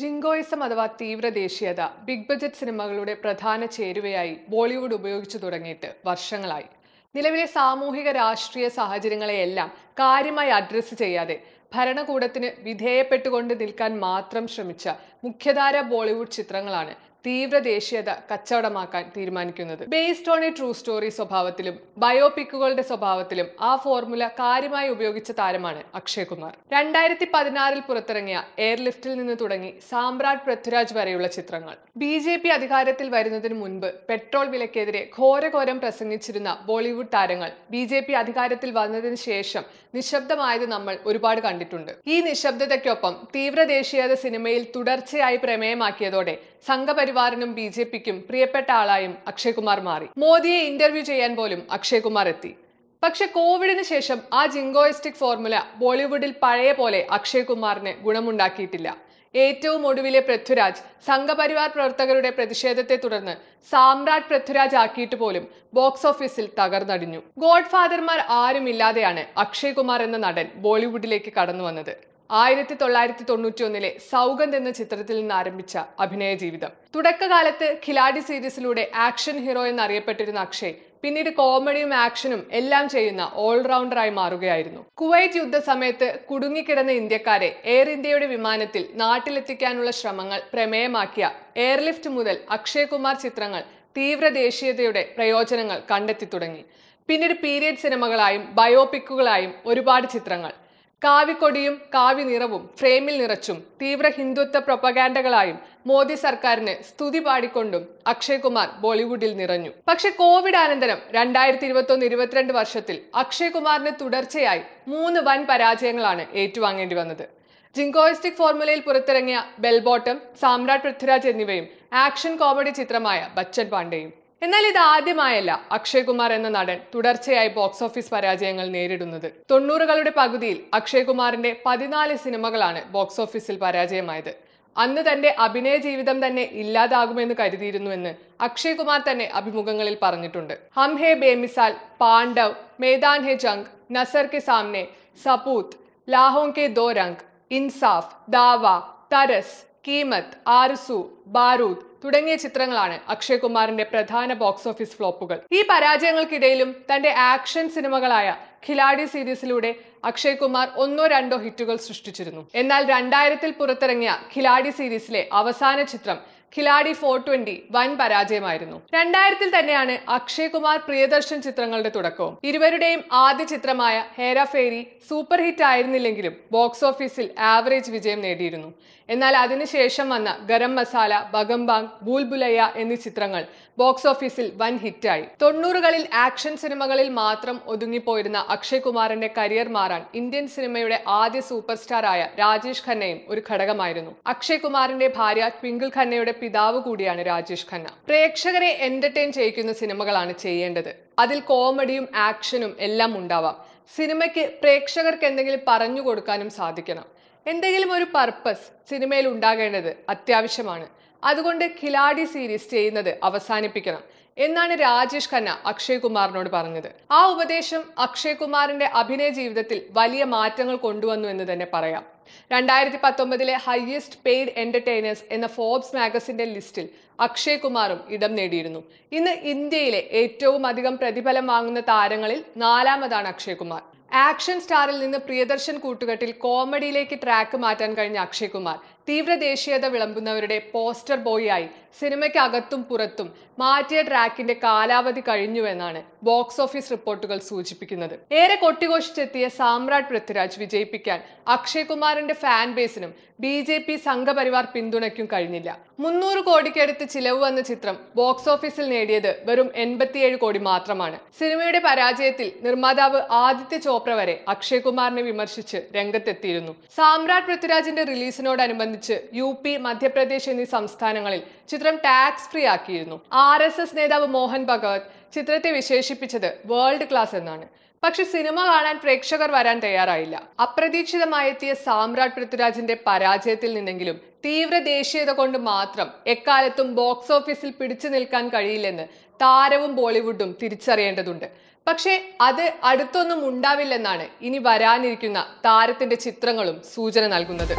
ജിങ്കോയിസം അഥവാ തീവ്രദേശീയത big budget സിനിമകളുടെ പ്രധാന ചേരുവയായി ബോളിവുഡ് ഉപയോഗിച്ചു തുടങ്ങിയിട്ട് വർഷങ്ങളായി നിലവിലെ സാമൂഹിക രാഷ്ട്രീയ സാഹചര്യങ്ങളെയെല്ലാം കാര്യമായി അഡ്രസ്സ് ചെയ്യാതെ ഭരണകൂടത്തിന് വിധേയപ്പെട്ടുകൊണ്ട് നിൽക്കാൻ മാത്രം ശ്രമിച്ച മുഖ്യധാര ബോളിവുഡ് ചിത്രങ്ങളാണ് തീവ്ര ദേശീയത കച്ചവടമാക്കാൻ തീരുമാനിക്കുന്നത് based on a true story സ്വഭാവത്തിലും ബയോപിക്കുകളുടെ സ്വഭാവത്തിലും ആ ഫോർമുല കാര്യമായി ഉപയോഗിച്ച താരമാണ് അക്ഷയ് കുമാർ രണ്ടായിരത്തി പതിനാറിൽ പുറത്തിറങ്ങിയ എയർലിഫ്റ്റിൽ നിന്ന് തുടങ്ങി സാമ്രാട്ട് പൃഥ്വിരാജ് വരെയുള്ള ചിത്രങ്ങൾ ബി ജെ പി അധികാരത്തിൽ വരുന്നതിന് മുൻപ് പെട്രോൾ വിലക്കെതിരെ ഘോരഘോരം പ്രസംഗിച്ചിരുന്ന ബോളിവുഡ് താരങ്ങൾ ബി ജെ പി അധികാരത്തിൽ വന്നതിന് ശേഷം നിശബ്ദമായത് നമ്മൾ ഒരുപാട് കണ്ടിട്ടുണ്ട് ഈ നിശബ്ദതയ്ക്കൊപ്പം തീവ്ര ദേശീയത സിനിമയിൽ തുടർച്ചയായി പ്രമേയമാക്കിയതോടെ സംഘപരിവാറിനും ബി ജെ പിക്കും പ്രിയപ്പെട്ട ആളായും അക്ഷയ്കുമാർ മാറി മോദിയെ ഇന്റർവ്യൂ ചെയ്യാൻ പോലും അക്ഷയ്കുമാർ എത്തി പക്ഷെ കോവിഡിന് ശേഷം ആ ജിങ്കോയിസ്റ്റിക് ഫോർമുല ബോളിവുഡിൽ പഴയ പോലെ അക്ഷയ് ഗുണമുണ്ടാക്കിയിട്ടില്ല ഏറ്റവും ഒടുവിലെ പൃഥ്വിരാജ് സംഘപരിവാർ പ്രവർത്തകരുടെ പ്രതിഷേധത്തെ തുടർന്ന് സാമ്രാട് പൃഥ്വിരാജ് ആക്കിയിട്ട് പോലും ബോക്സ് ഓഫീസിൽ തകർന്നടിഞ്ഞു ഗോഡ്ഫാദർമാർ ആരുമില്ലാതെയാണ് അക്ഷയ് കുമാർ എന്ന നടൻ ബോളിവുഡിലേക്ക് കടന്നു വന്നത് ആയിരത്തി തൊള്ളായിരത്തി തൊണ്ണൂറ്റി ഒന്നിലെ സൗഗന്ധ് എന്ന ചിത്രത്തിൽ നിന്ന് ആരംഭിച്ച അഭിനയ ജീവിതം തുടക്കകാലത്ത് ഖിലാഡി സീരീസിലൂടെ ആക്ഷൻ ഹീറോ എന്നറിയപ്പെട്ടിരുന്ന അക്ഷയ് പിന്നീട് കോമഡിയും ആക്ഷനും എല്ലാം ചെയ്യുന്ന ഓൾറൗണ്ടറായി മാറുകയായിരുന്നു കുവൈറ്റ് യുദ്ധസമയത്ത് കുടുങ്ങിക്കിടന്ന ഇന്ത്യക്കാരെ എയർ ഇന്ത്യയുടെ വിമാനത്തിൽ നാട്ടിലെത്തിക്കാനുള്ള ശ്രമങ്ങൾ പ്രമേയമാക്കിയ എയർലിഫ്റ്റ് മുതൽ അക്ഷയ് കുമാർ ചിത്രങ്ങൾ തീവ്ര ദേശീയതയുടെ പ്രയോജനങ്ങൾ കണ്ടെത്തി തുടങ്ങി പിന്നീട് പീരിയഡ് സിനിമകളായും ബയോപിക്കുകളായും ഒരുപാട് ചിത്രങ്ങൾ കാവിക്കൊടിയും കാവി നിറവും ഫ്രെയിമിൽ നിറച്ചും തീവ്ര ഹിന്ദുത്വ പ്രൊപ്പഗാൻഡകളായും മോദി സർക്കാരിന് സ്തുതി പാടിക്കൊണ്ടും അക്ഷയ് കുമാർ ബോളിവുഡിൽ നിറഞ്ഞു പക്ഷെ കോവിഡ് അനന്തരം രണ്ടായിരത്തി ഇരുപത്തൊന്ന് ഇരുപത്തിരണ്ട് വർഷത്തിൽ അക്ഷയ് കുമാറിന് തുടർച്ചയായി മൂന്ന് വൻ പരാജയങ്ങളാണ് ഏറ്റുവാങ്ങേണ്ടി വന്നത് ജിങ്കോയിസ്റ്റിക് ഫോർമുലയിൽ പുറത്തിറങ്ങിയ ബെൽബോട്ടം സാമ്രാട്ട് പൃഥ്വിരാജ് എന്നിവയും ആക്ഷൻ കോമഡി ചിത്രമായ ബച്ചൻ പാണ്ഡെയും എന്നാൽ ഇത് ആദ്യമായല്ല അക്ഷയ് കുമാർ എന്ന നടൻ തുടർച്ചയായി ബോക്സ് ഓഫീസ് പരാജയങ്ങൾ നേരിടുന്നത് തൊണ്ണൂറുകളുടെ പകുതിയിൽ അക്ഷയ് കുമാറിന്റെ പതിനാല് സിനിമകളാണ് ബോക്സ് ഓഫീസിൽ പരാജയമായത് അന്ന് തന്റെ അഭിനയ ജീവിതം തന്നെ ഇല്ലാതാകുമെന്ന് കരുതിയിരുന്നുവെന്ന് അക്ഷയ് കുമാർ തന്നെ അഭിമുഖങ്ങളിൽ പറഞ്ഞിട്ടുണ്ട് ഹം ഹേ ബേമിസാൽ പാണ്ഡവ് മേദാൻ ഹെ ജംഗ് നസർ കെ സാംനെ സപൂത്ത് ലാഹോങ് കെ ദോ രംഗ് ഇൻസാഫ് ദാവ തരസ് കീമത്ത് ആരുസു ബാരൂദ് തുടങ്ങിയ ചിത്രങ്ങളാണ് അക്ഷയ് കുമാറിന്റെ പ്രധാന ബോക്സ് ഓഫീസ് ഫ്ലോപ്പുകൾ ഈ പരാജയങ്ങൾക്കിടയിലും തന്റെ ആക്ഷൻ സിനിമകളായ ഖിലാഡി സീരീസിലൂടെ അക്ഷയ് കുമാർ ഒന്നോ രണ്ടോ ഹിറ്റുകൾ സൃഷ്ടിച്ചിരുന്നു എന്നാൽ രണ്ടായിരത്തിൽ പുറത്തിറങ്ങിയ ഖിലാഡി സീരീസിലെ അവസാന ചിത്രം ഖിലാഡി ഫോർ ട്വന്റി വൻ പരാജയമായിരുന്നു രണ്ടായിരത്തിൽ തന്നെയാണ് അക്ഷയ് കുമാർ പ്രിയദർശൻ ചിത്രങ്ങളുടെ തുടക്കവും ഇരുവരുടെയും ആദ്യ ചിത്രമായ ഹേരാഫേരി സൂപ്പർ ഹിറ്റ് ആയിരുന്നില്ലെങ്കിലും ബോക്സ് ഓഫീസിൽ ആവറേജ് വിജയം നേടിയിരുന്നു എന്നാൽ അതിനുശേഷം വന്ന ഗരം മസാല ബഗംബാങ് ബൂൽബുലയ്യ എന്നീ ചിത്രങ്ങൾ ബോക്സ് ഓഫീസിൽ വൻ ഹിറ്റായി തൊണ്ണൂറുകളിൽ ആക്ഷൻ സിനിമകളിൽ മാത്രം ഒതുങ്ങിപ്പോയിരുന്ന അക്ഷയ് കുമാറിന്റെ കരിയർ മാറാൻ ഇന്ത്യൻ സിനിമയുടെ ആദ്യ സൂപ്പർ സ്റ്റാറായ രാജേഷ് ഖന്നയും ഒരു ഘടകമായിരുന്നു അക്ഷയ് കുമാറിന്റെ ഭാര്യ ട്വിങ്കിൾ ഖന്നയുടെ പിതാവ് കൂടിയാണ് രാജേഷ് ഖന്ന പ്രേക്ഷകരെ എന്റർടൈൻ ചെയ്യിക്കുന്ന സിനിമകളാണ് ചെയ്യേണ്ടത് അതിൽ കോമഡിയും ആക്ഷനും എല്ലാം ഉണ്ടാവാം സിനിമയ്ക്ക് പ്രേക്ഷകർക്ക് എന്തെങ്കിലും പറഞ്ഞു കൊടുക്കാനും സാധിക്കണം എന്തെങ്കിലും ഒരു പർപ്പസ് സിനിമയിൽ ഉണ്ടാകേണ്ടത് അത്യാവശ്യമാണ് അതുകൊണ്ട് ഖിലാഡി സീരീസ് ചെയ്യുന്നത് അവസാനിപ്പിക്കണം എന്നാണ് രാജേഷ് ഖന്ന അക്ഷയ് കുമാറിനോട് പറഞ്ഞത് ആ ഉപദേശം അക്ഷയ് കുമാറിന്റെ അഭിനയ ജീവിതത്തിൽ വലിയ മാറ്റങ്ങൾ കൊണ്ടുവന്നു എന്ന് തന്നെ പറയാം രണ്ടായിരത്തി പത്തൊമ്പതിലെ ഹയ്യസ്റ്റ് പെയ്ഡ് എൻ്റർടൈനേഴ്സ് എന്ന ഫോബ്സ് മാഗസിൻ്റെ ലിസ്റ്റിൽ അക്ഷയ് കുമാറും ഇടം നേടിയിരുന്നു ഇന്ന് ഇന്ത്യയിലെ ഏറ്റവും അധികം പ്രതിഫലം വാങ്ങുന്ന താരങ്ങളിൽ നാലാമതാണ് അക്ഷയ് കുമാർ ആക്ഷൻ സ്റ്റാറിൽ നിന്ന് പ്രിയദർശൻ കൂട്ടുകെട്ടിൽ കോമഡിയിലേക്ക് ട്രാക്ക് മാറ്റാൻ കഴിഞ്ഞ അക്ഷയ് കുമാർ തീവ്ര ദേശീയത വിളമ്പുന്നവരുടെ പോസ്റ്റർ ബോയിയായി സിനിമയ്ക്കകത്തും പുറത്തും മാറ്റിയ ട്രാക്കിന്റെ കാലാവധി കഴിഞ്ഞുവെന്നാണ് ബോക്സ് ഓഫീസ് റിപ്പോർട്ടുകൾ സൂചിപ്പിക്കുന്നത് ഏറെ കൊട്ടിഘോഷിച്ചെത്തിയ സാമ്രാട്ട് പൃഥ്വിരാജ് വിജയിപ്പിക്കാൻ അക്ഷയ് കുമാറിന്റെ ഫാൻ ബേസിനും ബി ജെ പി സംഘപരിവാർ പിന്തുണയ്ക്കും കഴിഞ്ഞില്ല മുന്നൂറ് കോടിക്കടുത്ത് ചിലവ് വന്ന ചിത്രം ബോക്സ് ഓഫീസിൽ നേടിയത് വെറും എൺപത്തിയേഴ് കോടി മാത്രമാണ് സിനിമയുടെ പരാജയത്തിൽ നിർമ്മാതാവ് ആദിത്യ ചോപ്ര വരെ അക്ഷയ് കുമാറിനെ വിമർശിച്ച് രംഗത്തെത്തിയിരുന്നു സാമ്രാട്ട് പൃഥ്വിരാജിന്റെ റിലീസിനോടനുബന്ധിച്ച് സംബന്ധിച്ച് യു പി മധ്യപ്രദേശ് എന്നീ സംസ്ഥാനങ്ങളിൽ ചിത്രം ടാക്സ് ഫ്രീ ആക്കിയിരുന്നു ആർ എസ് എസ് നേതാവ് മോഹൻ ഭഗവത് ചിത്രത്തെ വിശേഷിപ്പിച്ചത് വേൾഡ് ക്ലാസ് എന്നാണ് പക്ഷെ സിനിമ കാണാൻ പ്രേക്ഷകർ വരാൻ തയ്യാറായില്ല അപ്രതീക്ഷിതമായെത്തിയ സാമ്രാട്ട് പൃഥ്വിരാജിന്റെ പരാജയത്തിൽ നിന്നെങ്കിലും തീവ്ര ദേശീയത കൊണ്ട് മാത്രം എക്കാലത്തും ബോക്സ് ഓഫീസിൽ പിടിച്ചു നിൽക്കാൻ കഴിയില്ലെന്ന് താരവും ബോളിവുഡും തിരിച്ചറിയേണ്ടതുണ്ട് പക്ഷേ അത് അടുത്തൊന്നും ഉണ്ടാവില്ലെന്നാണ് ഇനി വരാനിരിക്കുന്ന താരത്തിന്റെ ചിത്രങ്ങളും സൂചന നൽകുന്നത്